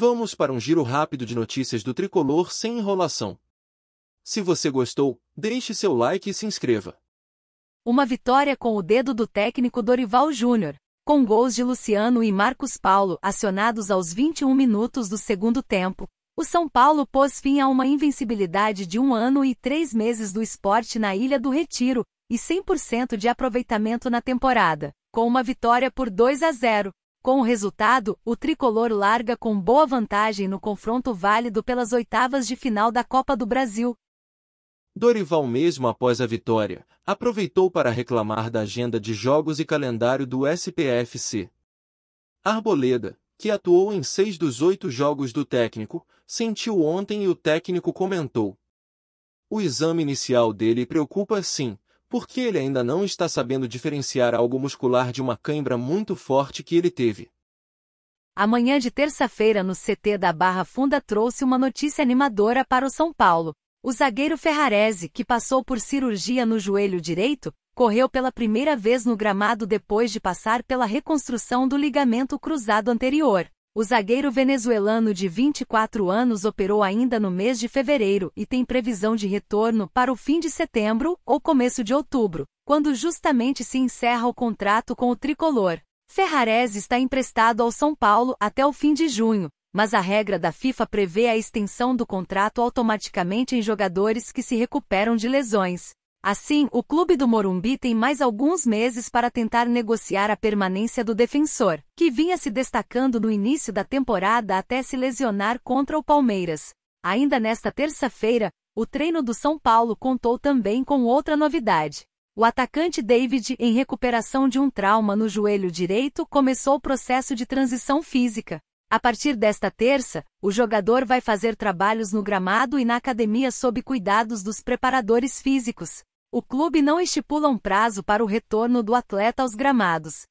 Vamos para um giro rápido de notícias do tricolor sem enrolação. Se você gostou, deixe seu like e se inscreva. Uma vitória com o dedo do técnico Dorival Júnior, com gols de Luciano e Marcos Paulo acionados aos 21 minutos do segundo tempo. O São Paulo pôs fim a uma invencibilidade de um ano e três meses do esporte na Ilha do Retiro, e 100% de aproveitamento na temporada, com uma vitória por 2 a 0, com o resultado, o tricolor larga com boa vantagem no confronto válido pelas oitavas de final da Copa do Brasil. Dorival, mesmo após a vitória, aproveitou para reclamar da agenda de jogos e calendário do SPFC. Arboleda, que atuou em seis dos oito jogos do técnico, sentiu ontem e o técnico comentou. O exame inicial dele preocupa sim, porque ele ainda não está sabendo diferenciar algo muscular de uma cãibra muito forte que ele teve. Amanhã de terça-feira no CT da Barra Funda trouxe uma notícia animadora para o São Paulo. O zagueiro Ferrarese, que passou por cirurgia no joelho direito, correu pela primeira vez no gramado depois de passar pela reconstrução do ligamento cruzado anterior. O zagueiro venezuelano de 24 anos operou ainda no mês de fevereiro e tem previsão de retorno para o fim de setembro ou começo de outubro, quando justamente se encerra o contrato com o tricolor. Ferrarese está emprestado ao São Paulo até o fim de junho, mas a regra da FIFA prevê a extensão do contrato automaticamente em jogadores que se recuperam de lesões. Assim, o clube do Morumbi tem mais alguns meses para tentar negociar a permanência do defensor, que vinha se destacando no início da temporada até se lesionar contra o Palmeiras. Ainda nesta terça-feira, o treino do São Paulo contou também com outra novidade. O atacante David, em recuperação de um trauma no joelho direito, começou o processo de transição física, a partir desta terça, o jogador vai fazer trabalhos no gramado e na academia sob cuidados dos preparadores físicos. O clube não estipula um prazo para o retorno do atleta aos gramados.